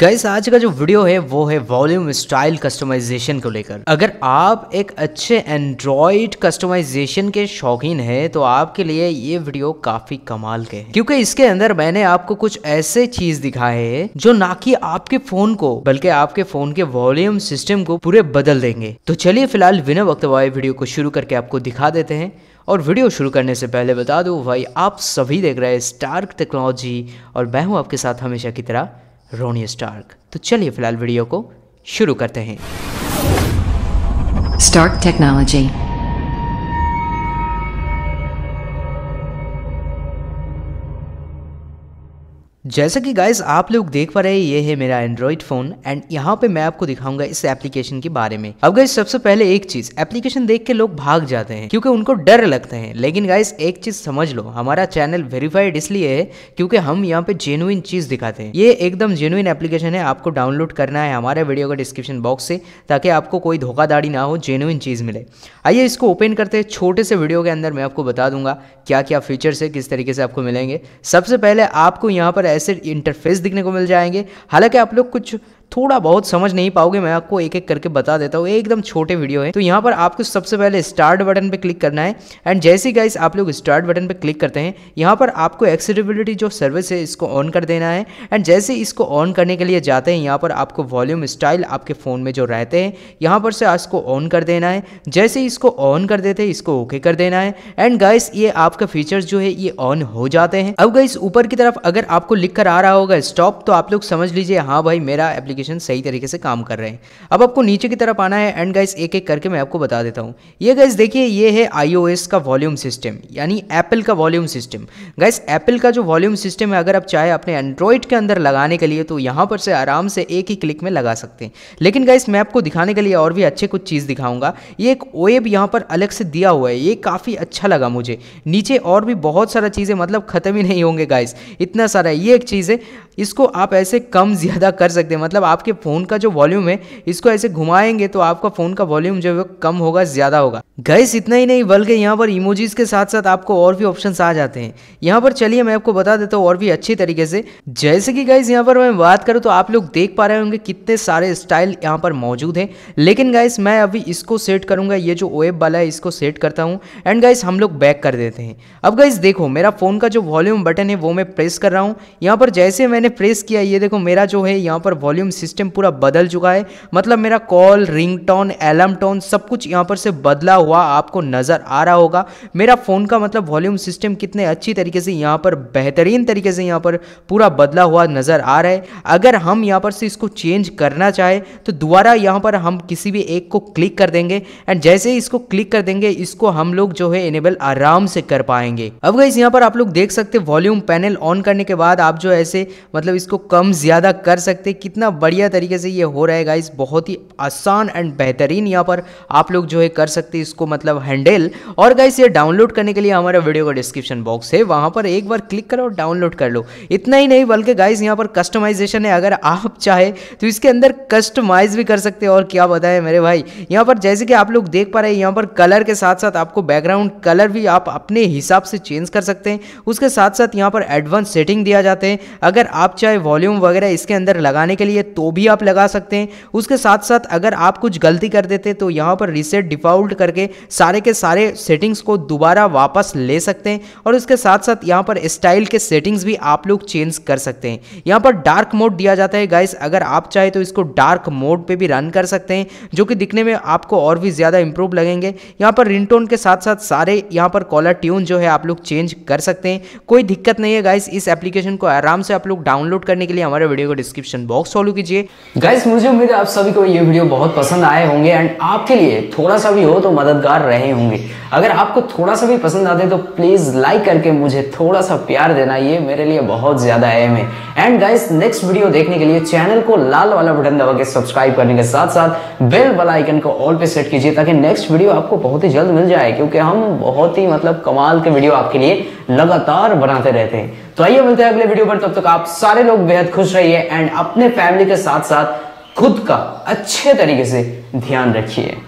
gas आज का जो वीडियो है वो है वॉल्यूम स्टाइल कस्टमाइजेशन को लेकर अगर आप एक अच्छे एंड्रॉइड कस्टमाइजेशन के शौकीन हैं तो आपके लिए ये वीडियो काफी कमाल के क्योंकि इसके अंदर मैंने आपको कुछ ऐसे चीज दिखाए है जो ना कि आपके फोन को बल्कि आपके फोन के वॉल्यूम सिस्टम को पूरे बदल देंगे तो चलिए फिलहाल बिना वक्त वाए वीडियो को शुरू करके आपको दिखा देते हैं और वीडियो शुरू करने से पहले बता दू भाई आप सभी देख रहे हैं स्टार्क टेक्नोलॉजी और मैं हूँ आपके साथ हमेशा की तरह रोनी स्टार्क तो चलिए फिलहाल वीडियो को शुरू करते हैं स्टार्क टेक्नोलॉजी जैसा कि गाइस आप लोग देख पा रहे हैं ये है मेरा एंड्रॉइड फोन एंड यहाँ पे मैं आपको दिखाऊंगा इस एप्लीकेशन के बारे में अब गाइस सबसे पहले एक चीज एप्लीकेशन देख के लोग भाग जाते हैं क्योंकि उनको डर लगते हैं लेकिन गाइस एक चीज समझ लो हमारा चैनल वेरीफाइड इसलिए है क्योंकि हम यहाँ पे जेनुइन चीज दिखाते हैं ये एकदम जेनुइन एप्लीकेशन है आपको डाउनलोड करना है हमारे वीडियो का डिस्क्रिप्शन बॉक्स से ताकि आपको कोई धोखाधाड़ी ना हो जेनुइन चीज मिले आइए इसको ओपन करते हैं छोटे से वीडियो के अंदर मैं आपको बता दूंगा क्या क्या फीचर्स है किस तरीके से आपको मिलेंगे सबसे पहले आपको यहाँ पर ऐसे इंटरफेस दिखने को मिल जाएंगे हालांकि आप लोग कुछ थोड़ा बहुत समझ नहीं पाओगे मैं आपको एक एक करके बता देता हूँ एकदम छोटे वीडियो है तो यहाँ पर आपको सबसे पहले स्टार्ट बटन पर क्लिक करना है एंड जैसे गाइस आप लोग स्टार्ट बटन पर क्लिक करते हैं यहाँ पर आपको एक्सेबिलिटी जो सर्विस है इसको ऑन कर देना है एंड जैसे इसको ऑन करने के लिए जाते हैं यहाँ पर आपको वॉल्यूम स्टाइल आपके फ़ोन में जो रहते हैं यहाँ पर से इसको ऑन कर देना है जैसे इसको ऑन कर देते हैं इसको ओके कर देना है एंड गाइस ये आपका फीचर्स जो है ये ऑन हो जाते हैं अब गाइस ऊपर की तरफ अगर आपको लिख कर आ रहा होगा स्टॉप तो आप लोग समझ लीजिए हाँ भाई मेरा एप्लीकेशन नोटिफिकेशन सही तरीके से काम कर रहे हैं अब आपको नीचे की तरफ आना है एंड गाइस एक एक करके मैं आपको बता देता हूँ ये गाइस देखिए ये है आईओएस का वॉल्यूम सिस्टम यानी एप्पल का वॉल्यूम सिस्टम गाइस एप्पल का जो वॉल्यूम सिस्टम है अगर आप चाहे अपने एंड्रॉयड के अंदर लगाने के लिए तो यहाँ पर से आराम से एक ही क्लिक में लगा सकते हैं लेकिन गाइस मैं आपको दिखाने के लिए और भी अच्छे कुछ चीज़ दिखाऊंगा ये एक ओएब यहाँ पर अलग से दिया हुआ है ये काफ़ी अच्छा लगा मुझे नीचे और भी बहुत सारा चीज़ें मतलब ख़त्म ही नहीं होंगे गाइस इतना सारा ये एक चीज़ है इसको आप ऐसे कम ज़्यादा कर सकते हैं मतलब आपके फ़ोन का जो वॉल्यूम है इसको ऐसे घुमाएंगे तो आपका फ़ोन का वॉल्यूम जो है कम होगा ज़्यादा होगा गैस इतना ही नहीं बल्कि यहाँ पर इमोजीज़ के साथ साथ आपको और भी ऑप्शन आ जाते हैं यहाँ पर चलिए मैं आपको बता देता हूँ और भी अच्छी तरीके से जैसे कि गैस यहाँ पर मैं बात करूँ तो आप लोग देख पा रहे होंगे कितने सारे स्टाइल यहाँ पर मौजूद है लेकिन गैस मैं अभी इसको सेट करूंगा ये जो ओएब वाला है इसको सेट करता हूँ एंड गाइज हम लोग बैक कर देते हैं अब गाइज देखो मेरा फ़ोन का जो वॉल्यूम बटन है वो मैं प्रेस कर रहा हूँ यहाँ पर जैसे मैंने प्रेस किया ये देखो मेरा जो है यहाँ पर वॉल्यूम सिस्टम पूरा बदल चुका है मतलब मेरा call ring tone alarm tone सब कुछ यहाँ पर से बदला हुआ आपको नज़र आ रहा होगा मेरा फ़ोन का मतलब वॉल्यूम सिस्टम कितने अच्छी तरीके से यहाँ पर बेहतरीन तरीके से यहाँ पर पूरा बदला हुआ नज़र आ रहा है अगर हम यहाँ पर से इसको चेंज करना चाहे तो दोबारा यहाँ पर हम किसी भी एक को क्लिक कर देंगे एंड जैसे ही इसको क्लिक कर देंगे इसको हम लोग जो है इनेबल आराम से कर पाएंगे अब गई यहाँ पर आप लोग देख सकते वॉल्यूम पैनल ऑन करने के बाद आप जो ऐसे मतलब इसको कम ज़्यादा कर सकते कितना बढ़िया तरीके से ये हो रहा है गाइस बहुत ही आसान एंड बेहतरीन यहाँ पर आप लोग जो है कर सकते हैं इसको मतलब हैंडल और गाइस ये डाउनलोड करने के लिए हमारा वीडियो का डिस्क्रिप्शन बॉक्स है वहाँ पर एक बार क्लिक करो और डाउनलोड कर लो इतना ही नहीं बल्कि गाइस यहाँ पर कस्टमाइजेशन है अगर आप चाहे तो इसके अंदर कस्टमाइज भी कर सकते हैं और क्या बताए मेरे भाई यहाँ पर जैसे कि आप लोग देख पा रहे हैं यहाँ पर कलर के साथ साथ आपको बैकग्राउंड कलर भी आप अपने हिसाब से चेंज कर सकते हैं उसके साथ साथ यहाँ पर एडवांस सेटिंग दिया जाते हैं अगर आप चाहे वॉल्यूम वगैरह इसके अंदर लगाने के लिए तो भी आप लगा सकते हैं उसके साथ साथ अगर आप कुछ गलती कर देते तो यहाँ पर रिसेट डिफॉल्ट करके सारे के सारे सेटिंग्स को दोबारा वापस ले सकते हैं और उसके साथ साथ यहाँ पर स्टाइल के सेटिंग्स भी आप लोग चेंज कर सकते हैं यहाँ पर डार्क मोड दिया जाता है गाइस अगर आप चाहे तो इसको डार्क मोड पर भी रन कर सकते हैं जो कि दिखने में आपको और भी ज़्यादा इंप्रूव लगेंगे यहाँ पर रिंगटोन के साथ साथ सारे यहाँ पर कॉलर ट्यून जो है आप लोग चेंज कर सकते हैं कोई दिक्कत नहीं है गाइस इस एप्लीकेशन को आराम से आप लोग डाउनलोड करने के लिए हमारे वीडियो को डिस्क्रिप्शन बॉक्स फॉलो कीजिए गाइस मुझे उम्मीद है आप सभी को ये वीडियो बहुत पसंद आए होंगे एंड आपके लिए थोड़ा सा भी हो तो मददगार रहे होंगे अगर आपको थोड़ा सा भी पसंद आते तो प्लीज़ लाइक करके मुझे थोड़ा सा प्यार देना ये मेरे लिए बहुत ज़्यादा अहम है एंड गाइस नेक्स्ट वीडियो देखने के लिए चैनल को लाल वाला बटन दबा के सब्सक्राइब करने के साथ साथ बेल वाला आइकन को ऑल पे सेट कीजिए ताकि नेक्स्ट वीडियो आपको बहुत ही जल्द मिल जाए क्योंकि हम बहुत ही मतलब कमाल के वीडियो आपके लिए लगातार बनाते रहते हैं तो आइए मिलते हैं अगले वीडियो पर तब तक आप सारे लोग बेहद खुश रहिए एंड अपने फैमिली के साथ साथ खुद का अच्छे तरीके से ध्यान रखिए